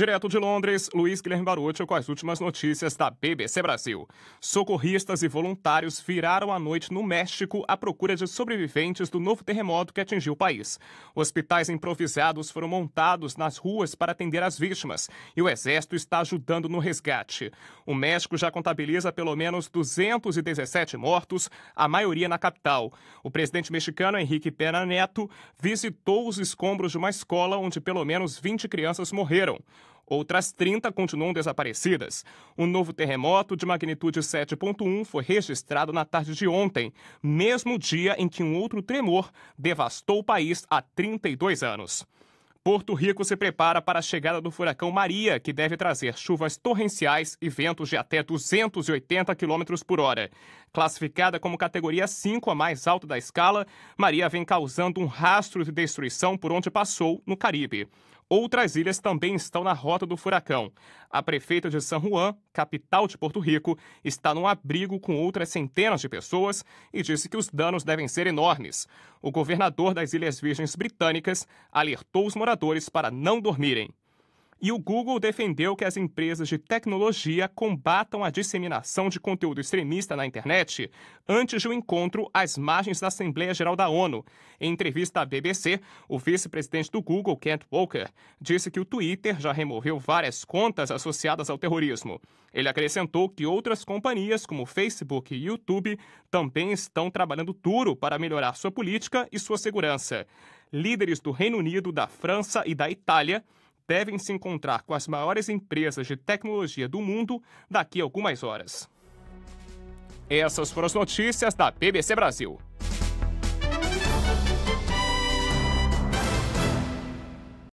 Direto de Londres, Luiz Guilherme Barucci com as últimas notícias da BBC Brasil. Socorristas e voluntários viraram à noite no México à procura de sobreviventes do novo terremoto que atingiu o país. Hospitais improvisados foram montados nas ruas para atender as vítimas e o Exército está ajudando no resgate. O México já contabiliza pelo menos 217 mortos, a maioria na capital. O presidente mexicano Henrique Pena Neto visitou os escombros de uma escola onde pelo menos 20 crianças morreram. Outras 30 continuam desaparecidas. Um novo terremoto de magnitude 7.1 foi registrado na tarde de ontem, mesmo dia em que um outro tremor devastou o país há 32 anos. Porto Rico se prepara para a chegada do furacão Maria, que deve trazer chuvas torrenciais e ventos de até 280 km por hora. Classificada como categoria 5, a mais alta da escala, Maria vem causando um rastro de destruição por onde passou no Caribe. Outras ilhas também estão na rota do furacão. A prefeita de San Juan, capital de Porto Rico, está num abrigo com outras centenas de pessoas e disse que os danos devem ser enormes. O governador das Ilhas Virgens Britânicas alertou os moradores para não dormirem. E o Google defendeu que as empresas de tecnologia combatam a disseminação de conteúdo extremista na internet antes de um encontro às margens da Assembleia Geral da ONU. Em entrevista à BBC, o vice-presidente do Google, Kent Walker, disse que o Twitter já removeu várias contas associadas ao terrorismo. Ele acrescentou que outras companhias, como Facebook e YouTube, também estão trabalhando duro para melhorar sua política e sua segurança. Líderes do Reino Unido, da França e da Itália devem se encontrar com as maiores empresas de tecnologia do mundo daqui a algumas horas. Essas foram as notícias da BBC Brasil.